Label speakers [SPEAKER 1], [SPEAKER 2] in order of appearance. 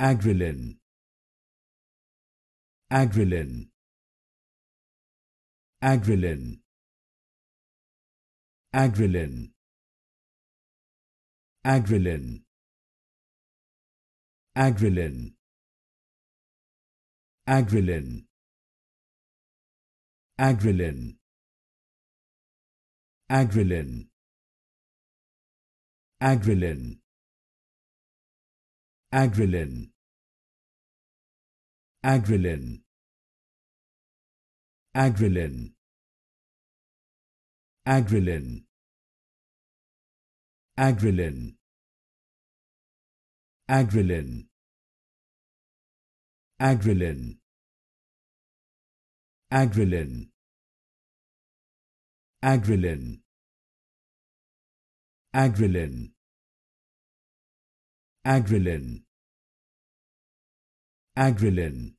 [SPEAKER 1] Agrilin Agrilin Agrilin Agrilin Agrilin Agrilin Agrilin Agrilin Agrilin Agrilin Agrilin Agrilin Agrilin Agrilin Agrilin Agrilin Agrilin Agrilin Agrilin Agrilin Agrilin Agrilin